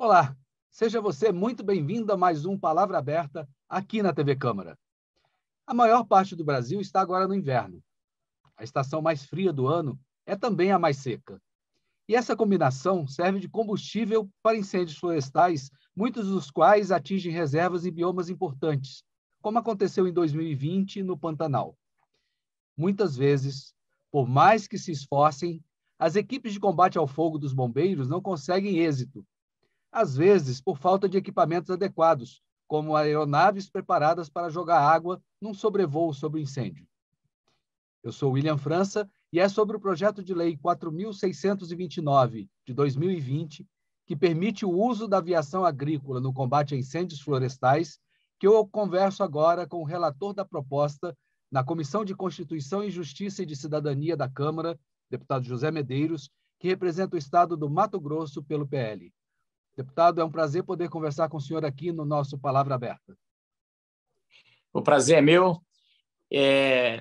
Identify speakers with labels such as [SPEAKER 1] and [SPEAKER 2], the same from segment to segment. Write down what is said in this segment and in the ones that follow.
[SPEAKER 1] Olá, seja você muito bem-vindo a mais um Palavra Aberta aqui na TV Câmara. A maior parte do Brasil está agora no inverno. A estação mais fria do ano é também a mais seca. E essa combinação serve de combustível para incêndios florestais, muitos dos quais atingem reservas e biomas importantes, como aconteceu em 2020 no Pantanal. Muitas vezes, por mais que se esforcem, as equipes de combate ao fogo dos bombeiros não conseguem êxito às vezes por falta de equipamentos adequados, como aeronaves preparadas para jogar água num sobrevoo sobre o incêndio. Eu sou William França e é sobre o projeto de lei 4629 de 2020, que permite o uso da aviação agrícola no combate a incêndios florestais, que eu converso agora com o relator da proposta na Comissão de Constituição e Justiça e de Cidadania da Câmara, deputado José Medeiros, que representa o estado do Mato Grosso pelo PL. Deputado, é um prazer poder conversar com o senhor aqui no nosso Palavra Aberta.
[SPEAKER 2] O prazer é meu. É...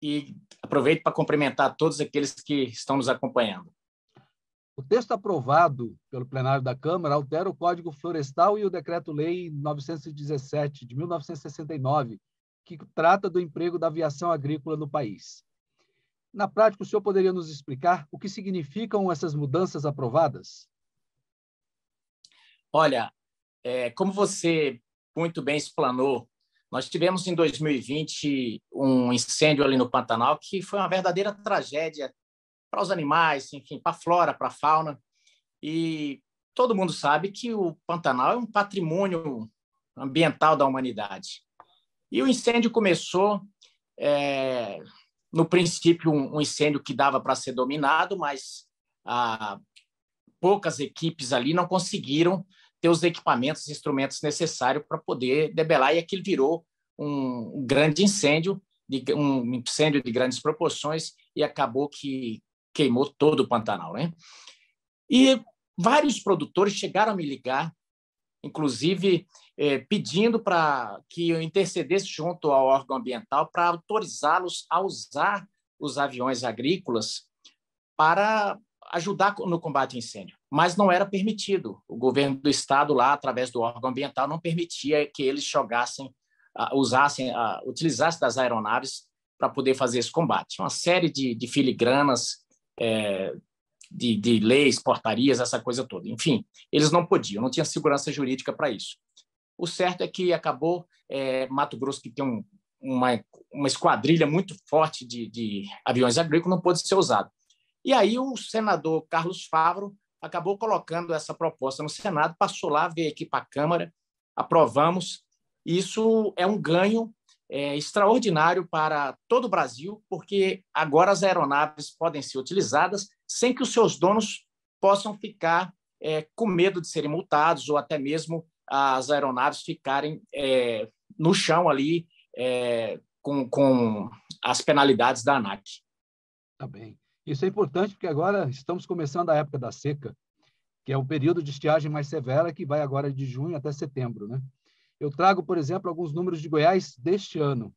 [SPEAKER 2] E aproveito para cumprimentar todos aqueles que estão nos acompanhando. O texto aprovado
[SPEAKER 1] pelo plenário da Câmara altera o Código Florestal e o Decreto-Lei 917 de 1969, que trata do emprego da aviação agrícola no país. Na prática, o senhor poderia nos explicar o que significam essas mudanças aprovadas?
[SPEAKER 2] Olha, é, como você muito bem explanou, nós tivemos em 2020 um incêndio ali no Pantanal que foi uma verdadeira tragédia para os animais, enfim, para a flora, para a fauna. E todo mundo sabe que o Pantanal é um patrimônio ambiental da humanidade. E o incêndio começou, é, no princípio, um, um incêndio que dava para ser dominado, mas a poucas equipes ali não conseguiram ter os equipamentos, instrumentos necessários para poder debelar, e aquilo virou um grande incêndio, um incêndio de grandes proporções, e acabou que queimou todo o Pantanal. Né? E vários produtores chegaram a me ligar, inclusive eh, pedindo para que eu intercedesse junto ao órgão ambiental para autorizá-los a usar os aviões agrícolas para ajudar no combate a incêndio, mas não era permitido. O governo do estado lá, através do órgão ambiental, não permitia que eles jogassem, ah, usassem, ah, utilizassem das aeronaves para poder fazer esse combate. Uma série de, de filigranas, é, de, de leis, portarias, essa coisa toda. Enfim, eles não podiam, não tinha segurança jurídica para isso. O certo é que acabou é, Mato Grosso, que tem um, uma, uma esquadrilha muito forte de, de aviões agrícolas, não pôde ser usado. E aí o senador Carlos Favro acabou colocando essa proposta no Senado, passou lá, veio aqui para a Câmara, aprovamos. Isso é um ganho é, extraordinário para todo o Brasil, porque agora as aeronaves podem ser utilizadas sem que os seus donos possam ficar é, com medo de serem multados ou até mesmo as aeronaves ficarem é, no chão ali é, com, com as penalidades da ANAC.
[SPEAKER 1] Tá bem. Isso é importante porque agora estamos começando a época da seca, que é o período de estiagem mais severa, que vai agora de junho até setembro. Né? Eu trago, por exemplo, alguns números de Goiás deste ano.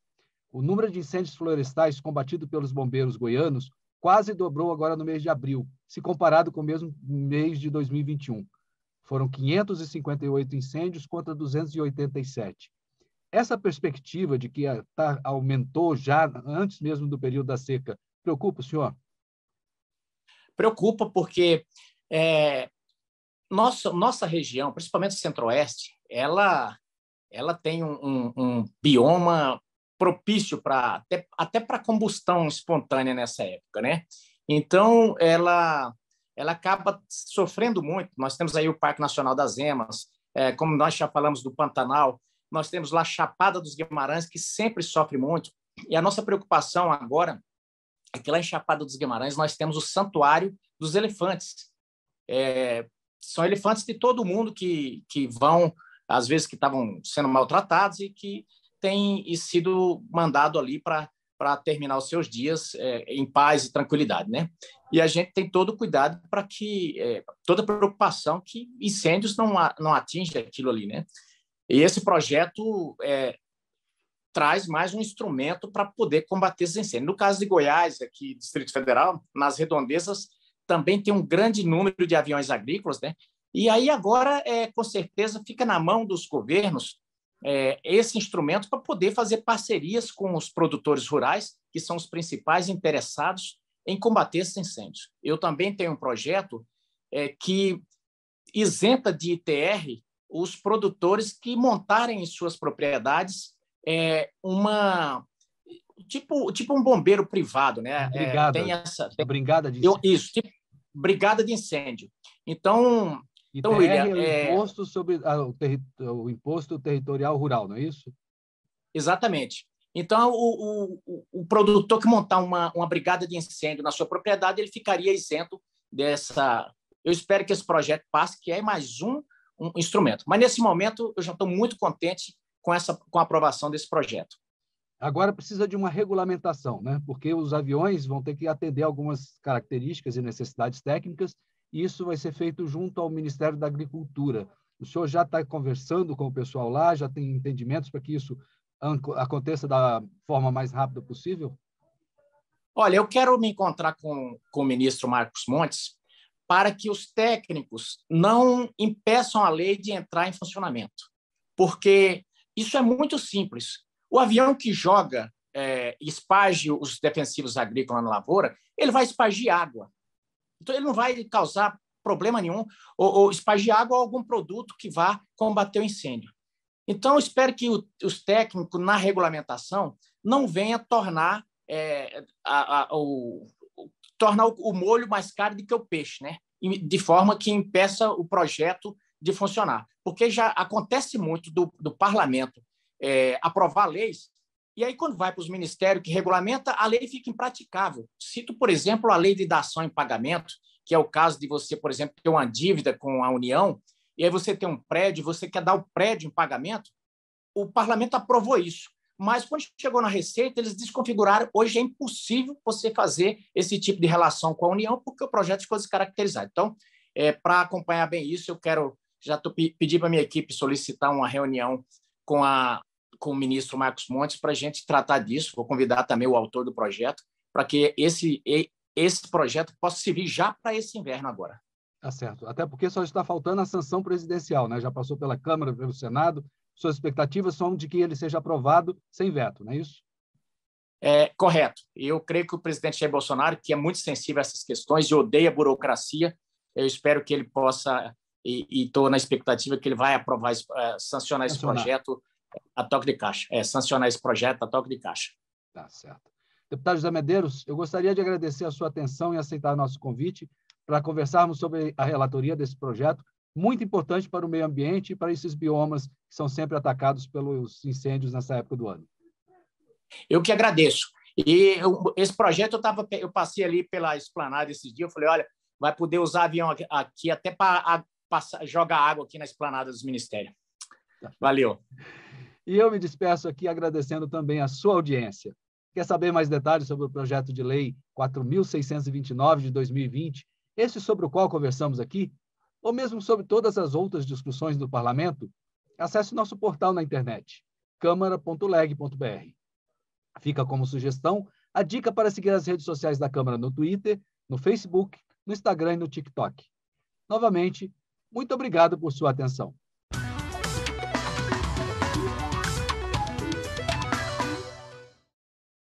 [SPEAKER 1] O número de incêndios florestais combatido pelos bombeiros goianos quase dobrou agora no mês de abril, se comparado com o mesmo mês de 2021. Foram 558 incêndios contra 287. Essa perspectiva de que tá, aumentou já antes mesmo do período da seca
[SPEAKER 2] preocupa o senhor? Preocupa porque é, nossa, nossa região, principalmente o centro-oeste, ela, ela tem um, um, um bioma propício para até, até para combustão espontânea nessa época, né? Então ela ela acaba sofrendo muito. Nós temos aí o Parque Nacional das Emas, é, como nós já falamos do Pantanal, nós temos lá a Chapada dos Guimarães que sempre sofre muito. E a nossa preocupação agora aqui é lá em Chapada dos Guimarães nós temos o Santuário dos Elefantes. É, são elefantes de todo mundo que, que vão, às vezes, que estavam sendo maltratados e que têm e sido mandado ali para terminar os seus dias é, em paz e tranquilidade, né? E a gente tem todo o cuidado para que é, toda preocupação que incêndios não a, não aquilo ali, né? E esse projeto é, traz mais um instrumento para poder combater esses incêndios. No caso de Goiás, aqui, Distrito Federal, nas redondezas, também tem um grande número de aviões agrícolas, né? E aí agora, é, com certeza, fica na mão dos governos é, esse instrumento para poder fazer parcerias com os produtores rurais, que são os principais interessados em combater esses incêndios. Eu também tenho um projeto é, que isenta de ITR os produtores que montarem em suas propriedades é, uma tipo, tipo um bombeiro privado, né? É, brigada. É, tem essa tem, tipo brigada de incêndio. Eu, isso, tipo, brigada de incêndio. Então, então William, é o é... imposto sobre ah, o, terri... o, imposto territorial rural, não é isso? Exatamente. Então, o, o, o produtor que montar uma, uma brigada de incêndio na sua propriedade, ele ficaria isento dessa. Eu espero que esse projeto passe, que é mais um, um instrumento. Mas nesse momento, eu já estou muito contente com, essa, com a aprovação desse projeto.
[SPEAKER 1] Agora precisa de uma regulamentação, né? porque os aviões vão ter que atender algumas características e necessidades técnicas, e isso vai ser feito junto ao Ministério da Agricultura. O senhor já está conversando com o pessoal lá, já tem entendimentos para que isso
[SPEAKER 2] aconteça da forma mais rápida possível? Olha, eu quero me encontrar com, com o ministro Marcos Montes para que os técnicos não impeçam a lei de entrar em funcionamento, porque isso é muito simples. O avião que joga é, espage os defensivos agrícolas na lavoura, ele vai espagir água. Então, ele não vai causar problema nenhum ou, ou água ou algum produto que vá combater o incêndio. Então, espero que o, os técnicos, na regulamentação, não venha tornar, é, a, a, o, tornar o, o molho mais caro do que o peixe, né? de forma que impeça o projeto de funcionar. Porque já acontece muito do, do parlamento é, aprovar leis, e aí, quando vai para os ministérios que regulamenta, a lei fica impraticável. Cito, por exemplo, a lei de dação em pagamento, que é o caso de você, por exemplo, ter uma dívida com a União, e aí você tem um prédio, você quer dar o prédio em pagamento, o parlamento aprovou isso. Mas quando chegou na Receita, eles desconfiguraram. Hoje é impossível você fazer esse tipo de relação com a União, porque o projeto ficou descaracterizado. Então, é, para acompanhar bem isso, eu quero já tô, pedi para minha equipe solicitar uma reunião com, a, com o ministro Marcos Montes para a gente tratar disso. Vou convidar também o autor do projeto para que esse, esse projeto possa servir já para esse inverno agora.
[SPEAKER 1] Tá certo. Até porque só está faltando a sanção presidencial, né? Já passou pela Câmara, pelo Senado. Suas expectativas são de que ele seja aprovado sem veto, não é isso?
[SPEAKER 2] É, correto. Eu creio que o presidente Jair Bolsonaro, que é muito sensível a essas questões e odeia a burocracia, eu espero que ele possa e estou na expectativa que ele vai aprovar, é, sancionar esse sancionar. projeto a toque de caixa. É, sancionar esse projeto a toque de caixa.
[SPEAKER 1] Tá certo. Deputado José Medeiros, eu gostaria de agradecer a sua atenção e aceitar nosso convite para conversarmos sobre a relatoria desse projeto, muito importante para o meio ambiente e para esses biomas que são sempre atacados pelos incêndios
[SPEAKER 2] nessa época do ano. Eu que agradeço. E eu, esse projeto eu, tava, eu passei ali pela esplanada esses dias, eu falei, olha, vai poder usar avião aqui, aqui até para passa, joga água aqui na esplanada dos ministérios. Tá. Valeu. E eu me despeço
[SPEAKER 1] aqui agradecendo também a sua audiência. Quer saber mais detalhes sobre o projeto de lei 4629 de 2020, esse sobre o qual conversamos aqui, ou mesmo sobre todas as outras discussões do parlamento? Acesse nosso portal na internet, câmara.leg.br. Fica como sugestão a dica para seguir as redes sociais da Câmara no Twitter, no Facebook, no Instagram e no TikTok. Novamente, muito obrigado por sua atenção.